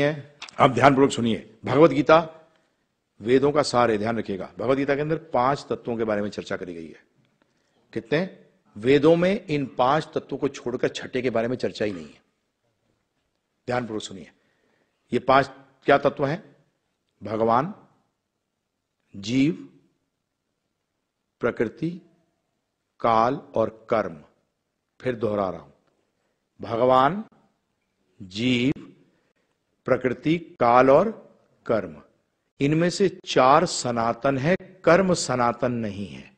है आप ध्यानपूर्वक सुनिए भगवत गीता वेदों का सार है ध्यान रखिएगा भगवदगीता गीता के अंदर पांच तत्वों के बारे में चर्चा करी गई है कितने वेदों में इन पांच तत्वों को छोड़कर छठे के बारे में चर्चा ही नहीं है ध्यानपूर्वक सुनिए ये पांच क्या तत्व हैं भगवान जीव प्रकृति काल और कर्म फिर दोहरा रहा हूं भगवान जीव प्रकृति काल और कर्म इनमें से चार सनातन है कर्म सनातन नहीं है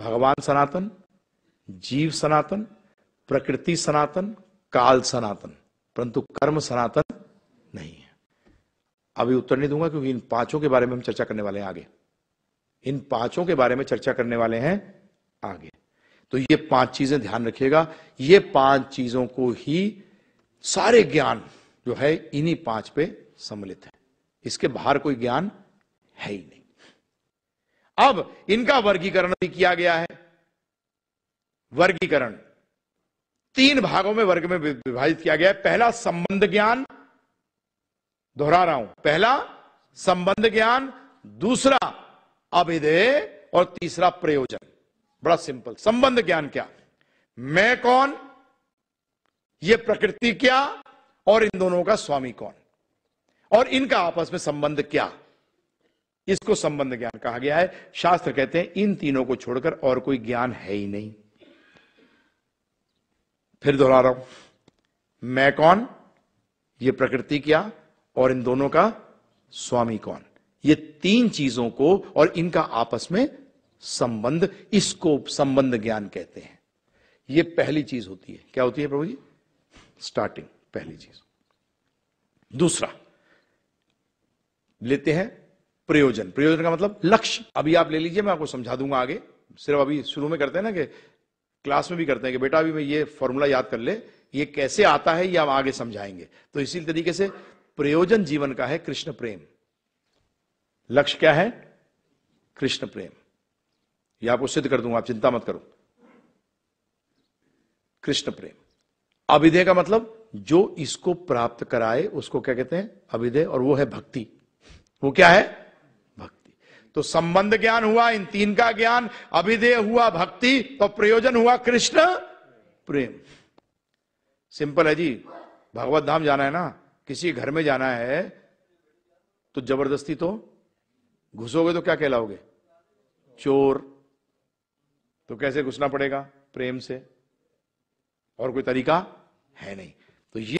भगवान सनातन जीव सनातन प्रकृति सनातन काल सनातन परंतु कर्म सनातन नहीं है अभी उत्तर नहीं दूंगा क्योंकि इन पांचों के बारे में हम चर्चा करने वाले हैं आगे इन पांचों के बारे में चर्चा करने वाले हैं आगे तो ये पांच चीजें ध्यान रखिएगा ये पांच चीजों को ही सारे ज्ञान जो है इन्हीं पांच पे सम्मिलित है इसके बाहर कोई ज्ञान है ही नहीं अब इनका वर्गीकरण भी किया गया है वर्गीकरण तीन भागों में वर्ग में विभाजित किया गया है पहला संबंध ज्ञान दोहरा रहा हूं पहला संबंध ज्ञान दूसरा अभिधेय और तीसरा प्रयोजन बड़ा सिंपल संबंध ज्ञान क्या मैं कौन ये प्रकृति क्या और इन दोनों का स्वामी कौन और इनका आपस में संबंध क्या इसको संबंध ज्ञान कहा गया है शास्त्र कहते हैं इन तीनों को छोड़कर और कोई ज्ञान है ही नहीं फिर दोहरा रहा हूं मैं कौन ये प्रकृति क्या और इन दोनों का स्वामी कौन ये तीन चीजों को और इनका आपस में संबंध इसको संबंध ज्ञान कहते हैं ये पहली चीज होती है क्या होती है प्रभु जी स्टार्टिंग पहली चीज दूसरा लेते हैं प्रयोजन प्रयोजन का मतलब लक्ष्य अभी आप ले लीजिए मैं आपको समझा दूंगा आगे सिर्फ अभी शुरू में करते हैं ना कि क्लास में भी करते हैं कि बेटा अभी मैं ये फॉर्मूला याद कर ले ये कैसे आता है ये हम आगे समझाएंगे तो इसी तरीके से प्रयोजन जीवन का है कृष्ण प्रेम लक्ष्य क्या है कृष्ण प्रेम यह आपको सिद्ध कर दूंगा आप चिंता मत करो कृष्ण प्रेम अभिधेय का मतलब जो इसको प्राप्त कराए उसको क्या कहते हैं अभिधेय और वो है भक्ति वो क्या है भक्ति तो संबंध ज्ञान हुआ इन तीन का ज्ञान अभिदय हुआ भक्ति तो प्रयोजन हुआ कृष्ण प्रेम सिंपल है जी भगवत धाम जाना है ना किसी घर में जाना है तो जबरदस्ती तो घुसोगे तो क्या कहलाओगे चोर तो कैसे घुसना पड़ेगा प्रेम से और कोई तरीका है नहीं The